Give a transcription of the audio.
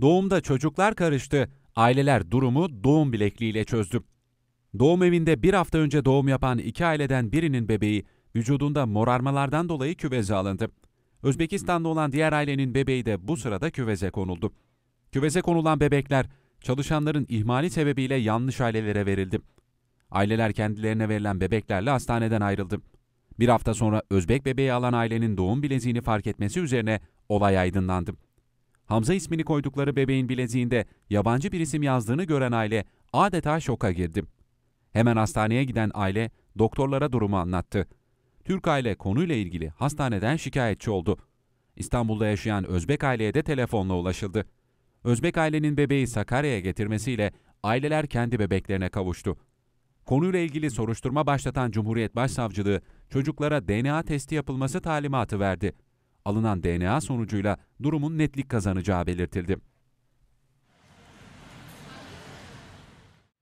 Doğumda çocuklar karıştı. Aileler durumu doğum bilekliğiyle çözdü. Doğum evinde bir hafta önce doğum yapan iki aileden birinin bebeği vücudunda morarmalardan dolayı küveze alındı. Özbekistan'da olan diğer ailenin bebeği de bu sırada küveze konuldu. Küveze konulan bebekler çalışanların ihmali sebebiyle yanlış ailelere verildi. Aileler kendilerine verilen bebeklerle hastaneden ayrıldı. Bir hafta sonra Özbek bebeği alan ailenin doğum bileziğini fark etmesi üzerine olay aydınlandı. Hamza ismini koydukları bebeğin bileziğinde yabancı bir isim yazdığını gören aile adeta şoka girdi. Hemen hastaneye giden aile doktorlara durumu anlattı. Türk aile konuyla ilgili hastaneden şikayetçi oldu. İstanbul'da yaşayan Özbek aileye de telefonla ulaşıldı. Özbek ailenin bebeği Sakarya'ya getirmesiyle aileler kendi bebeklerine kavuştu. Konuyla ilgili soruşturma başlatan Cumhuriyet Başsavcılığı çocuklara DNA testi yapılması talimatı verdi alınan DNA sonucuyla durumun netlik kazanacağı belirtildi.